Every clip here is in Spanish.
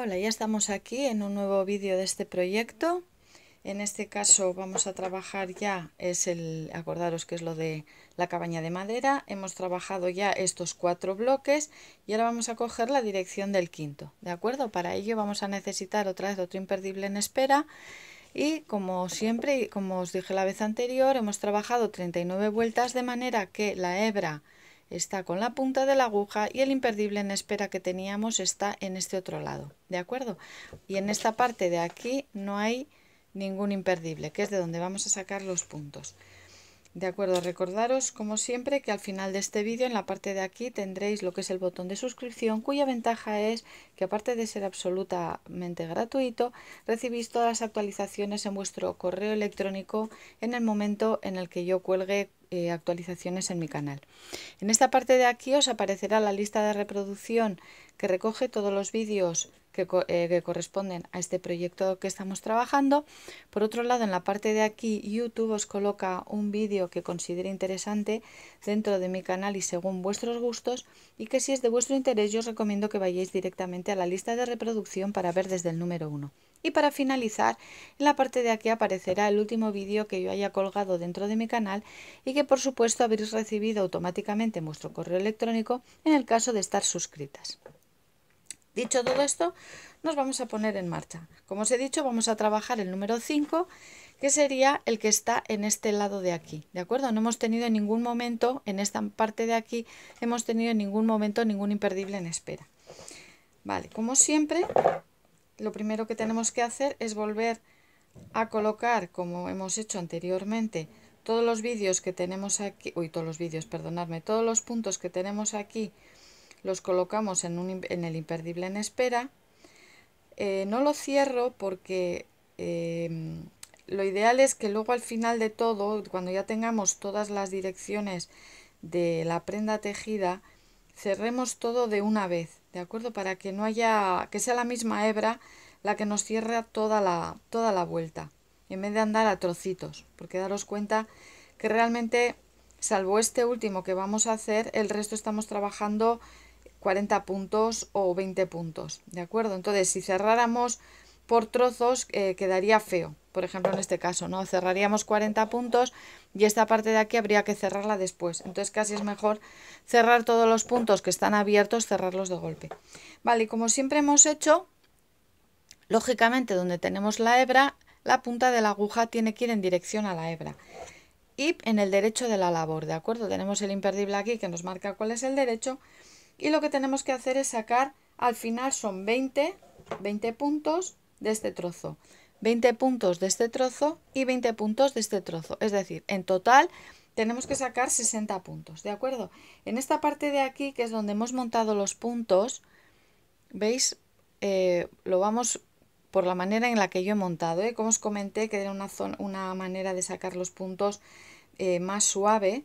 Hola, ya estamos aquí en un nuevo vídeo de este proyecto. En este caso vamos a trabajar ya, es el, acordaros que es lo de la cabaña de madera. Hemos trabajado ya estos cuatro bloques y ahora vamos a coger la dirección del quinto, ¿de acuerdo? Para ello vamos a necesitar otra vez otro imperdible en espera. Y como siempre, como os dije la vez anterior, hemos trabajado 39 vueltas de manera que la hebra está con la punta de la aguja y el imperdible en espera que teníamos está en este otro lado, ¿de acuerdo? Y en esta parte de aquí no hay ningún imperdible, que es de donde vamos a sacar los puntos. De acuerdo, recordaros como siempre que al final de este vídeo en la parte de aquí tendréis lo que es el botón de suscripción cuya ventaja es que aparte de ser absolutamente gratuito recibís todas las actualizaciones en vuestro correo electrónico en el momento en el que yo cuelgue eh, actualizaciones en mi canal. En esta parte de aquí os aparecerá la lista de reproducción que recoge todos los vídeos eh, que, corresponden a este proyecto que estamos trabajando. Por otro lado, en la parte de aquí, YouTube os coloca un vídeo que considere interesante dentro de mi canal y según vuestros gustos y que si es de vuestro interés, yo os recomiendo que vayáis directamente a la lista de reproducción para ver desde el número 1. Y para finalizar, en la parte de aquí aparecerá el último vídeo que yo haya colgado dentro de mi canal y que por supuesto habréis recibido automáticamente en vuestro correo electrónico en el caso de estar suscritas. Dicho todo esto, nos vamos a poner en marcha. Como os he dicho, vamos a trabajar el número 5, que sería el que está en este lado de aquí, ¿de acuerdo? No hemos tenido en ningún momento, en esta parte de aquí, hemos tenido en ningún momento ningún imperdible en espera. Vale, como siempre, lo primero que tenemos que hacer es volver a colocar, como hemos hecho anteriormente, todos los vídeos que tenemos aquí, uy, todos los vídeos, perdonadme, todos los puntos que tenemos aquí los colocamos en, un, en el imperdible en espera. Eh, no lo cierro porque em, lo ideal es que luego al final de todo, cuando ya tengamos todas las direcciones de la prenda tejida, cerremos todo de una vez, ¿de acuerdo? Para que no haya, que sea la misma hebra la que nos cierra toda la, toda la vuelta, en vez de andar a trocitos, porque daros cuenta que realmente, salvo este último que vamos a hacer, el resto estamos trabajando 40 puntos o 20 puntos, ¿de acuerdo? Entonces, si cerráramos por trozos, eh, quedaría feo, por ejemplo, en este caso, ¿no? Cerraríamos 40 puntos y esta parte de aquí habría que cerrarla después. Entonces, casi es mejor cerrar todos los puntos que están abiertos, cerrarlos de golpe. Vale, y como siempre hemos hecho, lógicamente, donde tenemos la hebra, la punta de la aguja tiene que ir en dirección a la hebra y en el derecho de la labor, ¿de acuerdo? Tenemos el imperdible aquí que nos marca cuál es el derecho y lo que tenemos que hacer es sacar, al final son 20, 20 puntos de este trozo, 20 puntos de este trozo y 20 puntos de este trozo, es decir, en total tenemos que sacar 60 puntos, ¿de acuerdo? En esta parte de aquí, que es donde hemos montado los puntos, ¿veis? Eh, lo vamos por la manera en la que yo he montado, ¿eh? Como os comenté, que era una, zona, una manera de sacar los puntos eh, más suave.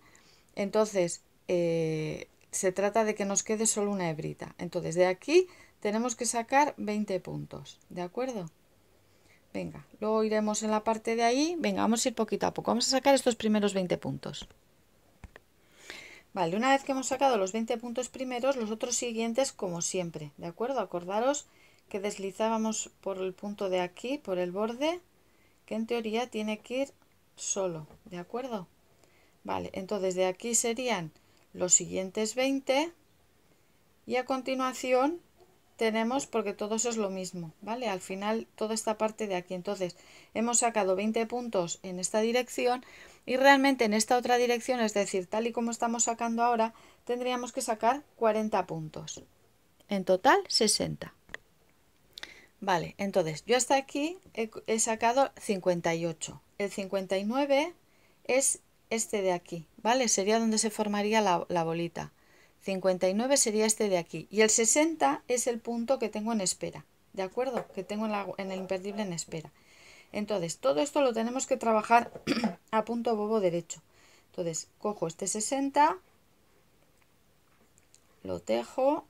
Entonces, se trata de que nos quede solo una hebrita. Entonces de aquí tenemos que sacar 20 puntos, ¿de acuerdo? Venga, luego iremos en la parte de ahí. Venga, vamos a ir poquito a poco. Vamos a sacar estos primeros 20 puntos. Vale, una vez que hemos sacado los 20 puntos primeros, los otros siguientes como siempre, ¿de acuerdo? Acordaros que deslizábamos por el punto de aquí, por el borde, que en teoría tiene que ir solo, ¿de acuerdo? Vale, entonces de aquí serían los siguientes 20 y a continuación tenemos, porque todo eso es lo mismo, ¿vale? Al final toda esta parte de aquí, entonces hemos sacado 20 puntos en esta dirección y realmente en esta otra dirección, es decir, tal y como estamos sacando ahora, tendríamos que sacar 40 puntos. En total 60. Vale, entonces yo hasta aquí he, sacado 58. El 59 es este de aquí, ¿vale? Sería donde se formaría la, bolita. 59 sería este de aquí. Y el 60 es el punto que tengo en espera, ¿de acuerdo? Que tengo en, el imperdible en espera. Entonces, todo esto lo tenemos que trabajar a punto bobo derecho. Entonces, cojo este 60, lo tejo,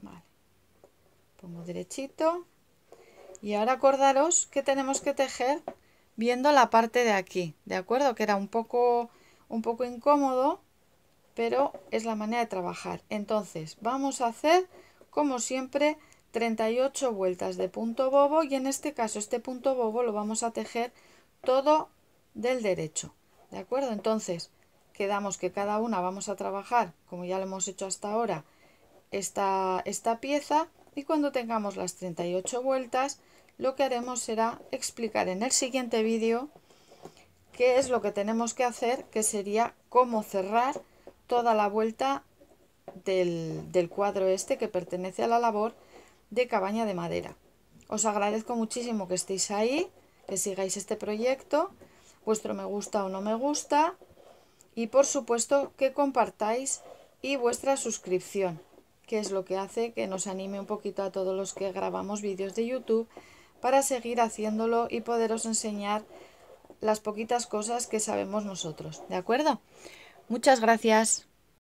vale, pongo derechito. Y ahora acordaros que tenemos que tejer viendo la parte de aquí, ¿de acuerdo? Que era un poco, un poco incómodo, pero es la manera de trabajar. Entonces, vamos a hacer, como siempre, 38 vueltas de punto bobo y en este caso este punto bobo lo vamos a tejer todo del derecho, ¿de acuerdo? Entonces, quedamos que cada una vamos a trabajar, como ya lo hemos hecho hasta ahora, esta, esta pieza y cuando tengamos las 38 vueltas lo que haremos será explicar en el siguiente vídeo qué es lo que tenemos que hacer, que sería cómo cerrar toda la vuelta del, del cuadro este que pertenece a la labor de cabaña de madera. Os agradezco muchísimo que estéis ahí, que sigáis este proyecto, vuestro me gusta o no me gusta y por supuesto que compartáis y vuestra suscripción, que es lo que hace que nos anime un poquito a todos los que grabamos vídeos de YouTube para seguir haciéndolo y poderos enseñar las poquitas cosas que sabemos nosotros. ¿De acuerdo? Muchas gracias.